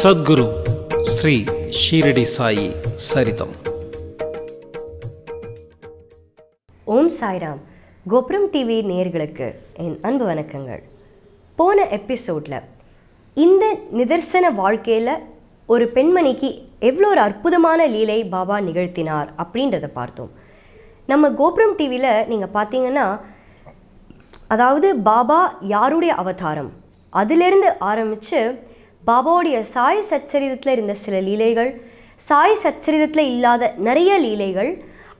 சத்குரு ஸ்ரீ ஷீரடி சாயி சரிதம் ஓம் சாய்ராம் கோபுரம் டிவி நேர்களுக்கு என் அன்பு வணக்கங்கள் போன எபிசோடில் இந்த நிதர்சன வாழ்க்கையில் ஒரு பெண்மணிக்கு எவ்வளோ ஒரு அற்புதமான லீலை பாபா நிகழ்த்தினார் அப்படின்றத பார்த்தோம் நம்ம கோபுரம் டிவியில் நீங்கள் பார்த்தீங்கன்னா அதாவது பாபா யாருடைய அவதாரம் அதிலிருந்து ஆரம்பித்து பாபாவுடைய சாய் சச்சரிதத்தில் இருந்த சில லீலைகள் சாய் சச்சரிதத்தில் இல்லாத நிறைய லீலைகள்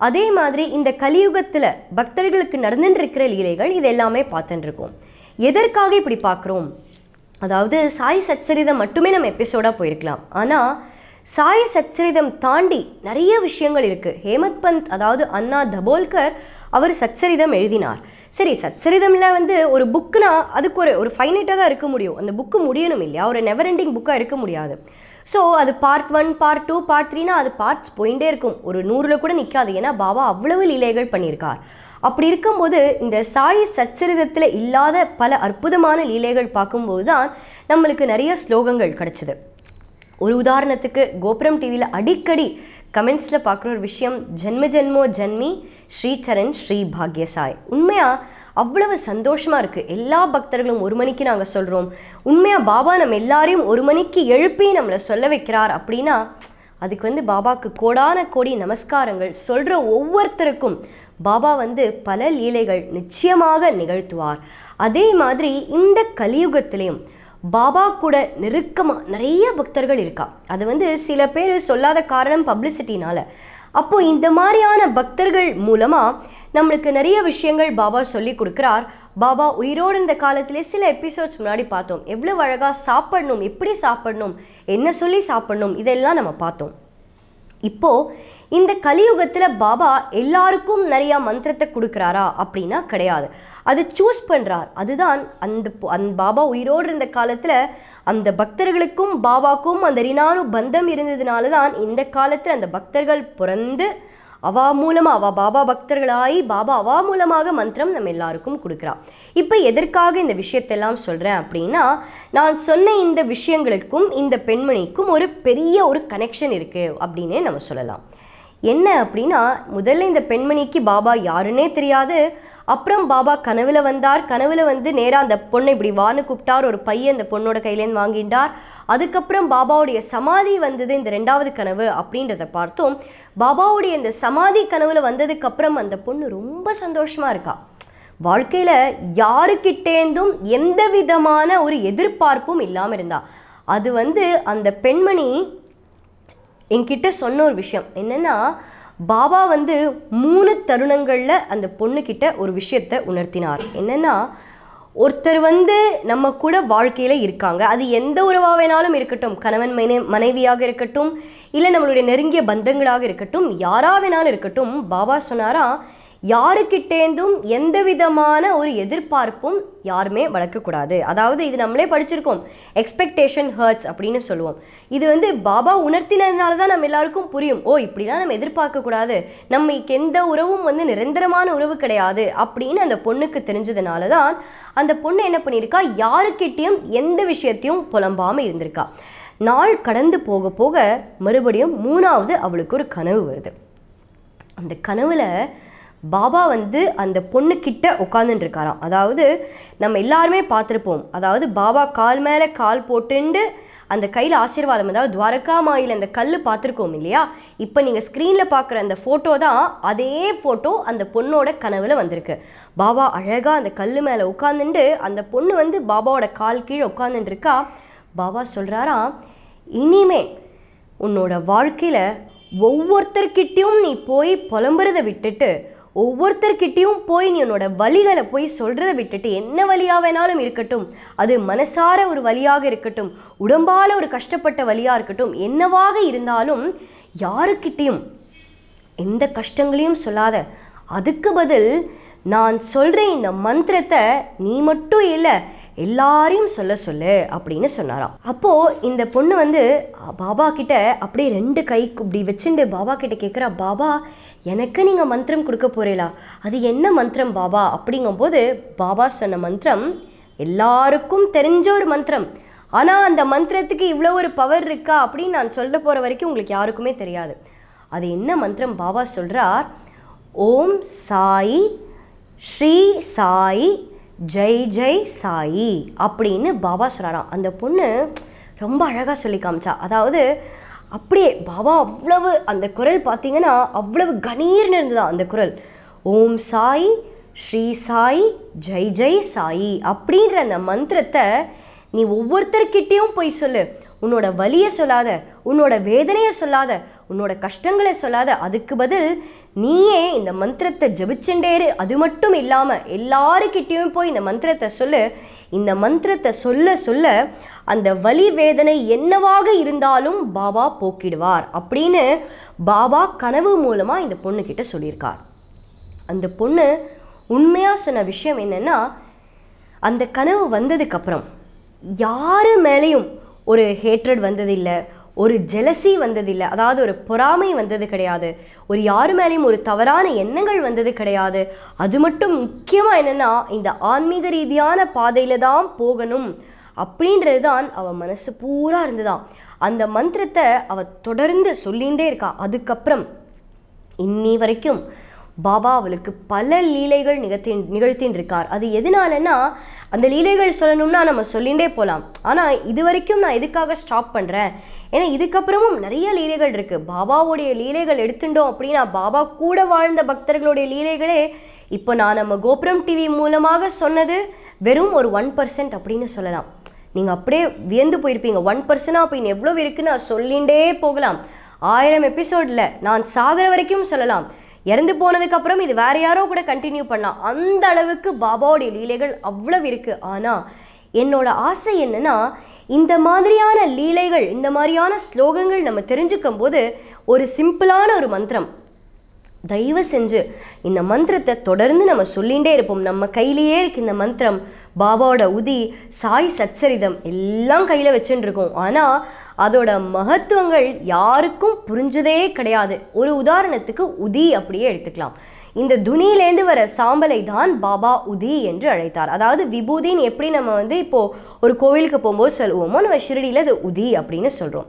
அதே மாதிரி இந்த கலியுகத்தில் பக்தர்களுக்கு நடந்துட்டு இருக்கிற லீலைகள் இது எல்லாமே பார்த்துட்டுருக்கோம் எதற்காக இப்படி பார்க்குறோம் அதாவது சாய் சச்சரிதம் மட்டுமே நம்ம எபிசோடாக போயிருக்கலாம் ஆனால் சாய் சச்சரிதம் தாண்டி நிறைய விஷயங்கள் இருக்குது ஹேமத் பந்த் அதாவது அண்ணா தபோல்கர் அவர் சச்சரிதம் எழுதினார் சரி சார் சிறிதமில்ல வந்து ஒரு புக்குனா அதுக்கு ஒரு ஒரு ஃபைனைட்டாக தான் இருக்க முடியும் அந்த புக்கு முடியணும் இல்லையா ஒரு நெவர் எண்டிங் புக்காக இருக்க முடியாது ஸோ அது part one part two part த்ரீனா அது பார்ட்ஸ் போயிட்டே இருக்கும் ஒரு நூறில் கூட நிற்காது ஏன்னா பாபா அவ்வளவு லீலைகள் பண்ணியிருக்கார் அப்படி இருக்கும்போது இந்த சாய் சச்சரிதத்தில் இல்லாத பல அற்புதமான லீலைகள் பார்க்கும்போது தான் நம்மளுக்கு நிறைய ஸ்லோகங்கள் கிடச்சிது ஒரு உதாரணத்துக்கு கோபுரம் டிவியில் அடிக்கடி கமெண்ட்ஸில் பார்க்குற ஒரு விஷயம் ஜென்ம ஜென்மோ ஜென்மி ஸ்ரீச்சரண் ஸ்ரீ பாக்யசாய் உண்மையாக அவ்வளவு சந்தோஷமாக இருக்குது எல்லா பக்தர்களும் ஒரு மணிக்கு நாங்கள் சொல்கிறோம் உண்மையாக பாபா நம்ம எல்லாரையும் ஒரு மணிக்கு எழுப்பி நம்மளை சொல்ல வைக்கிறார் அப்படின்னா அதுக்கு வந்து பாபாவுக்கு கோடான கோடி நமஸ்காரங்கள் சொல்கிற ஒவ்வொருத்தருக்கும் பாபா வந்து பல லீலைகள் நிச்சயமாக நிகழ்த்துவார் அதே மாதிரி இந்த கலியுகத்திலையும் பாபா கூட நெருக்கமாக நிறைய பக்தர்கள் இருக்கா அது வந்து சில பேர் சொல்லாத காரணம் பப்ளிசிட்டினால் அப்போது இந்த மாதிரியான பக்தர்கள் மூலமாக நம்மளுக்கு நிறைய விஷயங்கள் பாபா சொல்லி கொடுக்குறார் பாபா உயிரோடு இருந்த காலத்திலே சில எபிசோட்ஸ் முன்னாடி பார்த்தோம் எவ்வளோ அழகாக சாப்பிடணும் எப்படி சாப்பிடணும் என்ன சொல்லி சாப்பிடணும் இதெல்லாம் நம்ம பார்த்தோம் இப்போது இந்த கலியுகத்தில் பாபா எல்லாருக்கும் நிறையா மந்திரத்தை கொடுக்குறாரா அப்படின்னா கிடையாது அது சூஸ் பண்ணுறார் அதுதான் அந்த அந்த பாபா உயிரோடு இருந்த காலத்தில் அந்த பக்தர்களுக்கும் பாபாக்கும் அந்த ரினானு பந்தம் இருந்ததுனால தான் இந்த காலத்தில் அந்த பக்தர்கள் பிறந்து அவா மூலமாக அவா பாபா பக்தர்களாகி பாபா அவா மூலமாக மந்திரம் நம்ம எல்லாருக்கும் கொடுக்குறா இப்போ எதற்காக இந்த விஷயத்தெல்லாம் சொல்கிறேன் அப்படின்னா நான் சொன்ன இந்த விஷயங்களுக்கும் இந்த பெண்மணிக்கும் ஒரு பெரிய ஒரு கனெக்ஷன் இருக்குது அப்படின்னே நம்ம சொல்லலாம் என்ன அப்படின்னா முதல்ல இந்த பெண்மணிக்கு பாபா யாருன்னே தெரியாது அப்புறம் பாபா கனவுல வந்தார் கனவுல வந்து நேராக அந்த பொண்ணை இப்படி வானு கூப்பிட்டார் ஒரு பையன் அந்த பொண்ணோட கையிலேருந்து வாங்கிட்டார் அதுக்கப்புறம் பாபாவுடைய சமாதி வந்தது இந்த ரெண்டாவது கனவு அப்படின்றத பார்த்தோம் பாபாவுடைய இந்த சமாதி கனவுல வந்ததுக்கப்புறம் அந்த பொண்ணு ரொம்ப சந்தோஷமாக இருக்கா வாழ்க்கையில் யாருக்கிட்டேந்தும் எந்த விதமான ஒரு எதிர்பார்ப்பும் இல்லாமல் இருந்தா அது வந்து அந்த பெண்மணி என்கிட்ட சொன்ன ஒரு விஷயம் என்னென்னா பாபா வந்து மூணு தருணங்களில் அந்த பொண்ணுக்கிட்ட ஒரு விஷயத்தை உணர்த்தினார் என்னென்னா ஒருத்தர் வந்து நம்ம கூட வாழ்க்கையில் இருக்காங்க அது எந்த உறவாக வேணாலும் இருக்கட்டும் கணவன் மனை மனைவியாக இருக்கட்டும் இல்லை நம்மளுடைய நெருங்கிய பந்தங்களாக இருக்கட்டும் யாராக வேணாலும் இருக்கட்டும் பாபா சொன்னாராம் யாருக்கிட்டேந்தும் எந்த விதமான ஒரு எதிர்பார்ப்பும் யாருமே வளர்க்கக்கூடாது அதாவது இது நம்மளே படிச்சிருக்கோம் எக்ஸ்பெக்டேஷன் ஹர்ட்ஸ் அப்படின்னு சொல்லுவோம் இது வந்து பாபா உணர்த்தினதுனால தான் நம்ம எல்லாருக்கும் புரியும் ஓ இப்படிலாம் நம்ம எதிர்பார்க்கக்கூடாது நம்ம எந்த உறவும் வந்து நிரந்தரமான உறவு கிடையாது அப்படின்னு அந்த பொண்ணுக்கு தெரிஞ்சதுனால தான் அந்த பொண்ணு என்ன பண்ணியிருக்கா யாருக்கிட்டேயும் எந்த விஷயத்தையும் புலம்பாமல் இருந்திருக்கா நாள் கடந்து போக போக மறுபடியும் மூணாவது அவளுக்கு ஒரு கனவு வருது அந்த கனவில் பாபா வந்து அந்த பொண்ணுக்கிட்ட இருக்காராம் அதாவது நம்ம எல்லாருமே பார்த்துருப்போம் அதாவது பாபா கால் மேலே கால் போட்டுண்டு அந்த கையில் ஆசீர்வாதம் அதாவது துவாரகா மாயில் அந்த கல் பார்த்துருக்கோம் இல்லையா இப்போ நீங்கள் ஸ்க்ரீனில் பார்க்குற அந்த ஃபோட்டோ தான் அதே ஃபோட்டோ அந்த பொண்ணோட கனவில் வந்திருக்கு பாபா அழகாக அந்த கல் மேலே உட்காந்துண்டு அந்த பொண்ணு வந்து பாபாவோட கால் கீழே இருக்கா பாபா சொல்கிறாராம் இனிமே உன்னோட வாழ்க்கையில் ஒவ்வொருத்தர்கிட்டையும் நீ போய் புலம்புறதை விட்டுட்டு ஒவ்வொருத்தர்கிட்டையும் போய் நீ உன்னோட வழிகளை போய் சொல்கிறத விட்டுட்டு என்ன வழியாக வேணாலும் இருக்கட்டும் அது மனசார ஒரு வழியாக இருக்கட்டும் உடம்பால் ஒரு கஷ்டப்பட்ட வழியாக இருக்கட்டும் என்னவாக இருந்தாலும் யாருக்கிட்டேயும் எந்த கஷ்டங்களையும் சொல்லாத அதுக்கு பதில் நான் சொல்கிற இந்த மந்திரத்தை நீ மட்டும் இல்லை எல்லாரையும் சொல்ல சொல்லு அப்படின்னு சொன்னாராம் அப்போது இந்த பொண்ணு வந்து பாபா கிட்ட அப்படியே ரெண்டு கை இப்படி வச்சுட்டு பாபா கிட்ட கேட்குறா பாபா எனக்கு நீங்கள் மந்திரம் கொடுக்க போகிறீங்களா அது என்ன மந்திரம் பாபா அப்படிங்கும்போது பாபா சொன்ன மந்திரம் எல்லாருக்கும் தெரிஞ்ச ஒரு மந்திரம் ஆனால் அந்த மந்திரத்துக்கு இவ்வளோ ஒரு பவர் இருக்கா அப்படின்னு நான் சொல்ல போகிற வரைக்கும் உங்களுக்கு யாருக்குமே தெரியாது அது என்ன மந்திரம் பாபா சொல்கிறார் ஓம் சாய் ஸ்ரீ சாய் ஜெய் ஜெய் சாயி அப்படின்னு பாபா சொல்கிறாராம் அந்த பொண்ணு ரொம்ப அழகாக சொல்லி காமிச்சா அதாவது அப்படியே பாபா அவ்வளவு அந்த குரல் பார்த்தீங்கன்னா அவ்வளவு கணீர்னு இருந்ததா அந்த குரல் ஓம் சாய் ஸ்ரீ சாய் ஜெய் ஜெய் சாயி அப்படின்ற அந்த மந்திரத்தை நீ ஒவ்வொருத்தர்கிட்டேயும் போய் சொல்லு உன்னோட வலியை சொல்லாத உன்னோட வேதனையை சொல்லாத உன்னோட கஷ்டங்களை சொல்லாத அதுக்கு பதில் நீயே இந்த மந்திரத்தை ஜபிச்சுண்டேரு அது மட்டும் இல்லாமல் எல்லாருக்கிட்டேயும் போய் இந்த மந்திரத்தை சொல்லு இந்த மந்திரத்தை சொல்ல சொல்ல அந்த வலி வேதனை என்னவாக இருந்தாலும் பாபா போக்கிடுவார் அப்படின்னு பாபா கனவு மூலமாக இந்த பொண்ணுக்கிட்ட சொல்லியிருக்கார் அந்த பொண்ணு உண்மையாக சொன்ன விஷயம் என்னென்னா அந்த கனவு வந்ததுக்கப்புறம் யார் மேலேயும் ஒரு ஹேட்ரட் வந்ததில்லை ஒரு ஜெலசி வந்ததில்லை அதாவது ஒரு பொறாமை வந்தது கிடையாது ஒரு யார் மேலேயும் ஒரு தவறான எண்ணங்கள் வந்தது கிடையாது அது மட்டும் முக்கியமாக என்னென்னா இந்த ஆன்மீக ரீதியான பாதையில் தான் போகணும் அப்படின்றது தான் அவன் மனசு பூரா இருந்ததா அந்த மந்திரத்தை அவள் தொடர்ந்து சொல்லிகிட்டே இருக்கா அதுக்கப்புறம் இன்னி வரைக்கும் பாபா அவளுக்கு பல லீலைகள் நிகழ்த்தி நிகழ்த்தின்னு இருக்கார் அது எதனாலன்னா அந்த லீலைகள் சொல்லணும்னா நம்ம சொல்லிகிட்டே போகலாம் ஆனால் இது வரைக்கும் நான் எதுக்காக ஸ்டாப் பண்ணுறேன் ஏன்னா இதுக்கப்புறமும் நிறைய லீலைகள் இருக்குது பாபாவோடைய லீலைகள் எடுத்துட்டோம் அப்படின்னா பாபா கூட வாழ்ந்த பக்தர்களுடைய லீலைகளே இப்போ நான் நம்ம கோபுரம் டிவி மூலமாக சொன்னது வெறும் ஒரு ஒன் பர்சன்ட் அப்படின்னு சொல்லலாம் நீங்கள் அப்படியே வியந்து போயிருப்பீங்க ஒன் பர்சனாக அப்படின்னு எவ்வளோ இருக்குன்னு நான் சொல்லிகிட்டே போகலாம் ஆயிரம் எபிசோடில் நான் சாகிற வரைக்கும் சொல்லலாம் இறந்து போனதுக்கப்புறம் இது வேறு யாரோ கூட கண்டினியூ பண்ணலாம் அந்த அளவுக்கு பாபாவுடைய லீலைகள் அவ்வளவு இருக்குது ஆனால் என்னோட ஆசை என்னென்னா இந்த மாதிரியான லீலைகள் இந்த மாதிரியான ஸ்லோகங்கள் நம்ம தெரிஞ்சுக்கும் போது ஒரு சிம்பிளான ஒரு மந்திரம் தயவு செஞ்சு இந்த மந்திரத்தை தொடர்ந்து நம்ம சொல்லிகிட்டே இருப்போம் நம்ம கையிலேயே இருக்கு இந்த மந்திரம் பாபாவோட உதி சாய் சச்சரிதம் எல்லாம் கையில் வச்சுட்டு இருக்கோம் ஆனால் அதோட மகத்துவங்கள் யாருக்கும் புரிஞ்சதே கிடையாது ஒரு உதாரணத்துக்கு உதி அப்படியே எடுத்துக்கலாம் இந்த துணியிலேருந்து வர சாம்பலை தான் பாபா உதி என்று அழைத்தார் அதாவது விபூதின்னு எப்படி நம்ம வந்து இப்போது ஒரு கோவிலுக்கு போகும்போது சொல்லுவோமோ நம்ம ஷிரடியில் அது உதி அப்படின்னு சொல்கிறோம்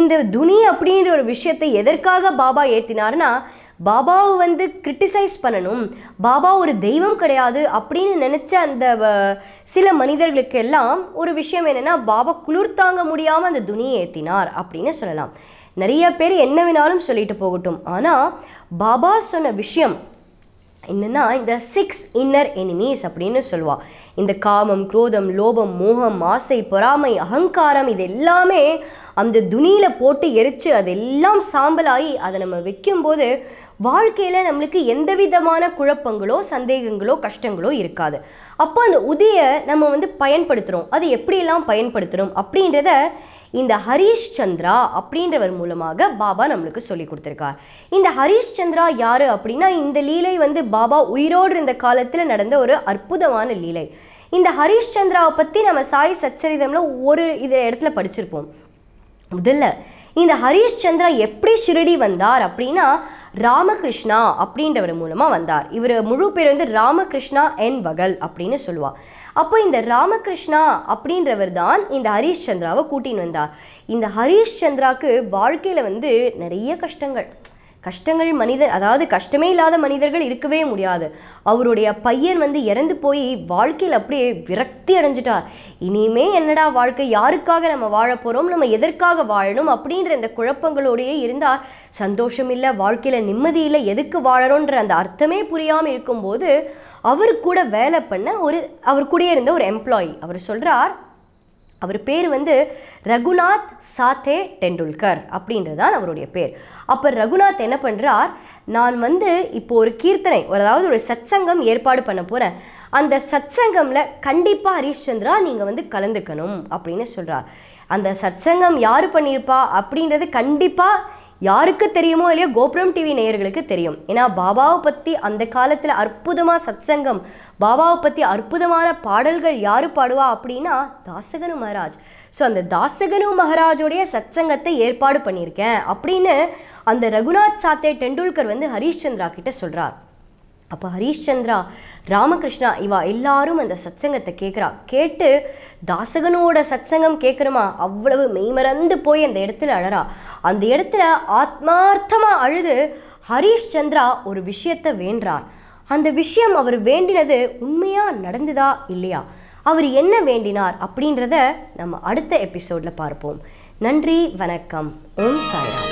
இந்த துணி அப்படின்ற ஒரு விஷயத்தை எதற்காக பாபா ஏற்றினார்னா பாபாவை வந்து கிரிட்டிசைஸ் பண்ணணும் பாபா ஒரு தெய்வம் கிடையாது அப்படின்னு நினச்ச அந்த சில மனிதர்களுக்கு எல்லாம் ஒரு விஷயம் என்னென்னா பாபா குளிர் தாங்க முடியாமல் அந்த துணியை ஏற்றினார் அப்படின்னு சொல்லலாம் நிறைய பேர் என்ன வேணாலும் சொல்லிட்டு போகட்டும் ஆனால் பாபா சொன்ன விஷயம் என்னென்னா இந்த சிக்ஸ் இன்னர் எனிமீஸ் அப்படின்னு சொல்லுவாள் இந்த காமம் குரோதம் லோபம் மோகம் ஆசை பொறாமை அகங்காரம் இது எல்லாமே அந்த துணியில் போட்டு எரித்து அதெல்லாம் சாம்பலாகி அதை நம்ம வைக்கும்போது வாழ்க்கையில் நம்மளுக்கு எந்த விதமான குழப்பங்களோ சந்தேகங்களோ கஷ்டங்களோ இருக்காது அப்போ அந்த உதியை நம்ம வந்து பயன்படுத்துகிறோம் அது எப்படியெல்லாம் பயன்படுத்துகிறோம் அப்படின்றத இந்த ஹரீஷ் சந்திரா அப்படின்றவர் மூலமாக பாபா நம்மளுக்கு சொல்லி கொடுத்துருக்கார் இந்த ஹரீஷ் சந்திரா யார் அப்படின்னா இந்த லீலை வந்து பாபா உயிரோடு இருந்த காலத்தில் நடந்த ஒரு அற்புதமான லீலை இந்த ஹரீஷ் சந்திராவை பற்றி நம்ம சாய் சச்சரிதமில் ஒரு இது இடத்துல படிச்சிருப்போம் முதல்ல இந்த ஹரீஷ் சந்திரா எப்படி ஷிரடி வந்தார் அப்படின்னா ராமகிருஷ்ணா அப்படின்றவர் மூலமாக வந்தார் இவர் முழு பேர் வந்து ராமகிருஷ்ணா என் வகல் அப்படின்னு சொல்லுவார் அப்போ இந்த ராமகிருஷ்ணா அப்படின்றவர் தான் இந்த ஹரீஷ் சந்திராவை கூட்டின்னு வந்தார் இந்த ஹரீஷ் சந்திராவுக்கு வாழ்க்கையில் வந்து நிறைய கஷ்டங்கள் கஷ்டங்கள் மனிதர் அதாவது கஷ்டமே இல்லாத மனிதர்கள் இருக்கவே முடியாது அவருடைய பையன் வந்து இறந்து போய் வாழ்க்கையில் அப்படியே விரக்தி அடைஞ்சிட்டார் இனிமே என்னடா வாழ்க்கை யாருக்காக நம்ம வாழ போகிறோம் நம்ம எதற்காக வாழணும் அப்படின்ற இந்த குழப்பங்களோடையே இருந்தார் சந்தோஷம் இல்லை வாழ்க்கையில் நிம்மதி இல்லை எதுக்கு வாழணுன்ற அந்த அர்த்தமே புரியாமல் இருக்கும்போது அவர் கூட வேலை பண்ண ஒரு அவர் கூடயே இருந்த ஒரு எம்ப்ளாயி அவர் சொல்கிறார் அவர் பேர் வந்து ரகுநாத் சாத்தே டெண்டுல்கர் அப்படின்றது தான் அவருடைய பேர் அப்போ ரகுநாத் என்ன பண்ணுறார் நான் வந்து இப்போ ஒரு கீர்த்தனை அதாவது ஒரு சத்சங்கம் ஏற்பாடு பண்ண போகிறேன் அந்த சத்சங்கமில் கண்டிப்பாக ஹரிஷ் சந்திரா நீங்கள் வந்து கலந்துக்கணும் அப்படின்னு சொல்கிறார் அந்த சத்சங்கம் யார் பண்ணியிருப்பா அப்படின்றது கண்டிப்பாக யாருக்கு தெரியுமோ இல்லையோ கோபுரம் டிவி நேயர்களுக்கு தெரியும் ஏன்னா பாபாவை பற்றி அந்த காலத்தில் அற்புதமாக சச்சங்கம் பாபாவை பற்றி அற்புதமான பாடல்கள் யார் பாடுவா அப்படின்னா தாசகனு மகராஜ் ஸோ அந்த தாசகனு மகராஜோடைய சச்சங்கத்தை ஏற்பாடு பண்ணியிருக்கேன் அப்படின்னு அந்த ரகுநாத் சாத்தே டெண்டுல்கர் வந்து ஹரிஷ்சந்திரா கிட்ட சொல்கிறார் அப்போ ஹரிஷ்சந்திரா ராமகிருஷ்ணா இவா எல்லாரும் அந்த சச்சங்கத்தை கேட்குறா கேட்டு தாசகனோட சச்சங்கம் கேட்குறமா அவ்வளவு மெய்மறந்து போய் அந்த இடத்துல அழறா அந்த இடத்துல ஆத்மார்த்தமாக அழுது சந்திரா ஒரு விஷயத்தை வேண்டார் அந்த விஷயம் அவர் வேண்டினது உண்மையாக நடந்ததா இல்லையா அவர் என்ன வேண்டினார் அப்படின்றத நம்ம அடுத்த எபிசோடில் பார்ப்போம் நன்றி வணக்கம் ஓம் சாய்ரா